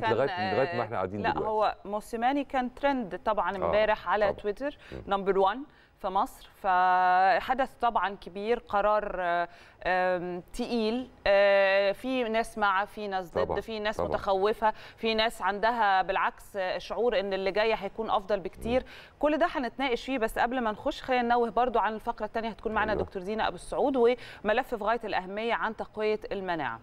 لغايه لغايه لغايه ما آه، احنا قاعدين لا دلوقتي. هو موسيماني كان ترند طبعا آه، امبارح آه على طبعًا. تويتر نمبر 1 في مصر فحدث طبعا كبير قرار آه، تقيل آه، في ناس مع في ناس ضد في ناس طبعًا. متخوفه في ناس عندها بالعكس شعور ان اللي جاي هيكون افضل بكتير م. كل ده هنتناقش فيه بس قبل ما نخش خلينا ننوه برضو عن الفقره الثانيه هتكون معنا أيوه. دكتور دينا ابو السعود وملف في غايه الاهميه عن تقويه المناعه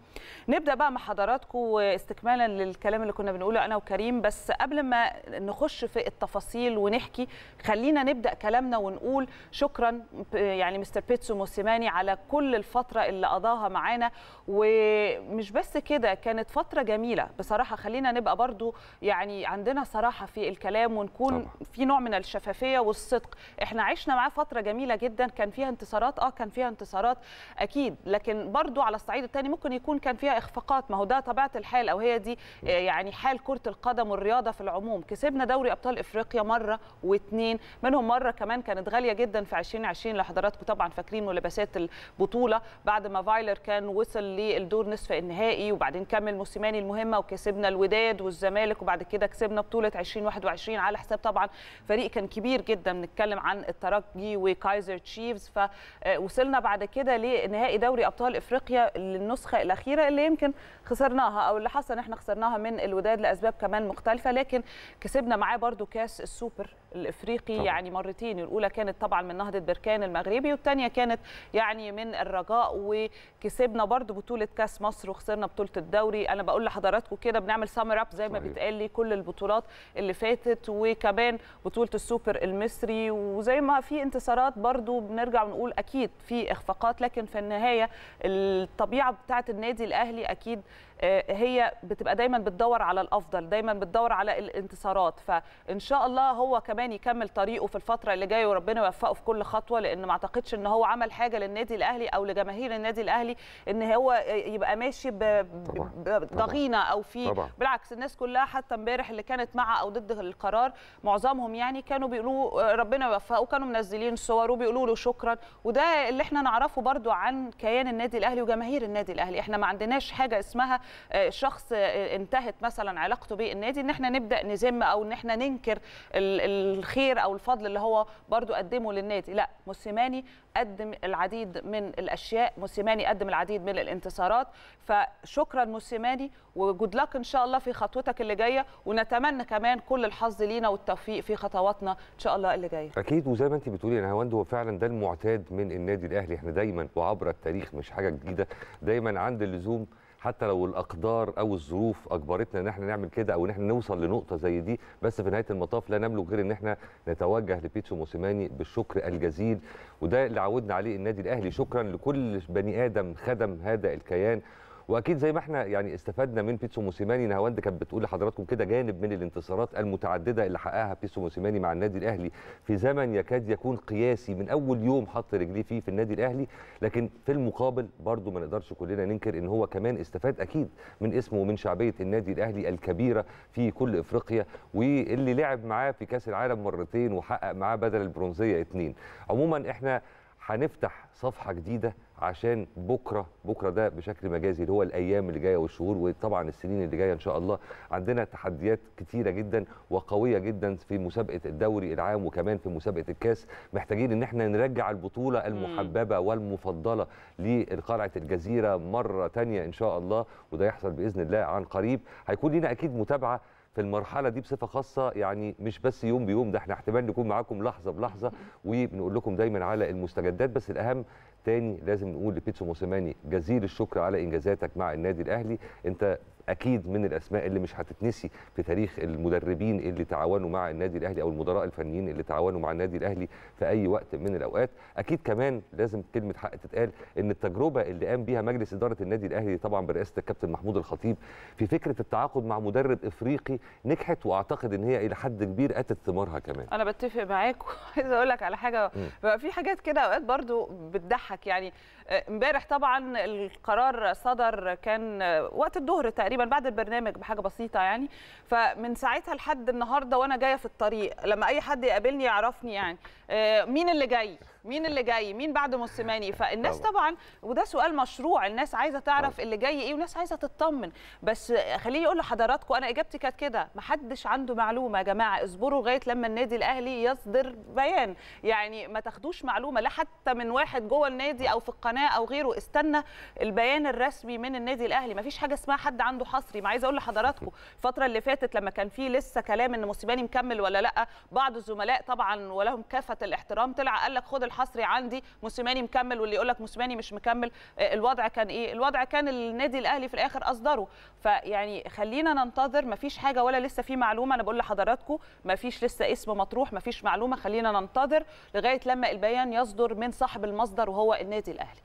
نبدا بقى مع حضراتكم واستكمالا للكلام اللي كنا بنقوله انا وكريم بس قبل ما نخش في التفاصيل ونحكي خلينا نبدا كلامنا ونقول بنقول شكرا يعني مستر بيتسو موسيماني على كل الفتره اللي قضاها معانا ومش بس كده كانت فتره جميله بصراحه خلينا نبقى برضو يعني عندنا صراحه في الكلام ونكون طبعا. في نوع من الشفافيه والصدق احنا عشنا معاه فتره جميله جدا كان فيها انتصارات اه كان فيها انتصارات اكيد لكن برضو على الصعيد الثاني ممكن يكون كان فيها اخفاقات ما هو ده طبيعه الحال او هي دي آه، يعني حال كره القدم والرياضه في العموم كسبنا دوري ابطال افريقيا مره واثنين منهم مره كمان كانت غاليه جدا في 2020 لحضراتكم طبعا فاكرين ملابسات البطوله بعد ما فايلر كان وصل للدور نصف النهائي وبعدين كمل موسيماني المهمه وكسبنا الوداد والزمالك وبعد كده كسبنا بطوله 2021 على حساب طبعا فريق كان كبير جدا بنتكلم عن الترجي وكايزر تشيفز فوصلنا آه، بعد كده لنهائي دوري ابطال افريقيا للنسخه الاخيره اللي يمكن خسرناها او اللي حصل احنا خسرناها من الوداد لاسباب كمان مختلفه لكن كسبنا معاه برده كاس السوبر الافريقي طبعا. يعني مرتين الاولى كان كانت طبعا من نهضه بركان المغربي والثانيه كانت يعني من الرجاء وكسبنا برضو بطوله كاس مصر وخسرنا بطوله الدوري انا بقول لحضراتكم كده بنعمل سامر اب زي ما بيتقال لي كل البطولات اللي فاتت وكمان بطوله السوبر المصري وزي ما في انتصارات برضو بنرجع ونقول اكيد في اخفاقات لكن في النهايه الطبيعه بتاعت النادي الاهلي اكيد آه، هي بتبقى دايما بتدور على الافضل دايما بتدور على الانتصارات فان شاء الله هو كمان يكمل طريقه في الفتره اللي جايه وربنا يوفقه في كل خطوه لان ما اعتقدش ان هو عمل حاجه للنادي الاهلي او لجماهير النادي الاهلي ان هو يبقى ماشي بضغينه او في بالعكس الناس كلها حتى امبارح اللي كانت مع او ضد القرار معظمهم يعني كانوا بيقولوا آه، ربنا يوفقه وكانوا منزلين صور وبيقولوا له شكرا وده اللي احنا نعرفه برده عن كيان النادي الاهلي وجماهير النادي الاهلي احنا ما عندناش حاجه اسمها آه، شخص آه، انتهت مثلا علاقته بالنادي ان احنا نبدا نذم او ان احنا ننكر الخير او الفضل اللي هو برضو قدمه للنادي لا موسيماني قدم العديد من الاشياء موسيماني قدم العديد من الانتصارات فشكرا موسيماني وجود لك ان شاء الله في خطوتك اللي جايه ونتمنى كمان كل الحظ لينا والتوفيق في خطواتنا ان شاء الله اللي جايه اكيد وزي ما انت بتقولي يا هوند هو فعلا ده المعتاد من النادي الاهلي احنا دايما وعبر التاريخ مش حاجه جديده دايما عند اللزوم حتى لو الاقدار او الظروف اجبرتنا ان احنا نعمل كده او ان احنا نوصل لنقطه زي دي بس في نهايه المطاف لا نملك غير ان احنا نتوجه لبيتسو موسيماني بالشكر الجزيل وده اللي عودنا عليه النادي الاهلي شكرا لكل بني ادم خدم هذا الكيان واكيد زي ما احنا يعني استفدنا من بيتسو موسيماني نهاوند كانت بتقول لحضراتكم كده جانب من الانتصارات المتعدده اللي حققها بيتسو موسيماني مع النادي الاهلي في زمن يكاد يكون قياسي من اول يوم حط رجليه فيه في النادي الاهلي لكن في المقابل برضه ما نقدرش كلنا ننكر ان هو كمان استفاد اكيد من اسمه ومن شعبيه النادي الاهلي الكبيره في كل افريقيا واللي لعب معاه في كاس العالم مرتين وحقق معاه بدل البرونزيه اثنين عموما احنا هنفتح صفحه جديده عشان بكره بكره ده بشكل مجازي اللي هو الايام اللي جايه والشهور وطبعا السنين اللي جايه ان شاء الله عندنا تحديات كتيره جدا وقويه جدا في مسابقه الدوري العام وكمان في مسابقه الكاس محتاجين ان احنا نرجع البطوله المحببه والمفضله لقلعه الجزيره مره ثانيه ان شاء الله وده يحصل باذن الله عن قريب هيكون لنا اكيد متابعه في المرحله دي بصفه خاصه يعني مش بس يوم بيوم ده احنا احتمال نكون معاكم لحظه بلحظه وبنقول لكم دايما على المستجدات بس الاهم تاني لازم نقول لبيتسو موسيماني جزيل الشكر على انجازاتك مع النادي الاهلي انت اكيد من الاسماء اللي مش هتتنسي في تاريخ المدربين اللي تعاونوا مع النادي الاهلي او المدراء الفنيين اللي تعاونوا مع النادي الاهلي في اي وقت من الاوقات اكيد كمان لازم كلمه حق تتقال ان التجربه اللي قام بيها مجلس اداره النادي الاهلي طبعا برئاسه الكابتن محمود الخطيب في فكره التعاقد مع مدرب افريقي نجحت واعتقد ان هي الى حد كبير اتت ثمارها كمان انا بتفق معاك وعايز اقول لك على حاجه بقى في حاجات كده اوقات برضو بتضحك يعني آه، امبارح طبعا القرار صدر كان وقت الظهر تقريبا تقريبا بعد البرنامج بحاجه بسيطه يعني فمن ساعتها لحد النهارده وانا جايه في الطريق لما اي حد يقابلني يعرفني يعني آه، مين اللي جاي مين اللي جاي مين بعد موسيماني فالناس طبعا. وده سؤال مشروع الناس عايزه تعرف اللي جاي ايه وناس عايزه تطمن بس خليني اقول لحضراتكم انا اجابتي كانت كده ما حدش عنده معلومه يا جماعه اصبروا لغايه لما النادي الاهلي يصدر بيان يعني ما تاخدوش معلومه لا حتى من واحد جوه النادي او في القناه او غيره استنى البيان الرسمي من النادي الاهلي ما فيش حاجه اسمها حد عنده حصري ما عايزه اقول لحضراتكم الفتره اللي فاتت لما كان في لسه كلام ان موسيماني مكمل ولا لا بعض الزملاء طبعا ولهم كافه الاحترام طلع قال لك خد الحصري عندي موسيماني مكمل واللي يقول لك موسيماني مش مكمل آه، الوضع كان ايه الوضع كان النادي الاهلي في الاخر اصدره فيعني خلينا ننتظر مفيش حاجه ولا لسه في معلومه انا بقول لحضراتكم مفيش لسه اسم مطروح مفيش معلومه خلينا ننتظر لغايه لما البيان يصدر من صاحب المصدر وهو النادي الاهلي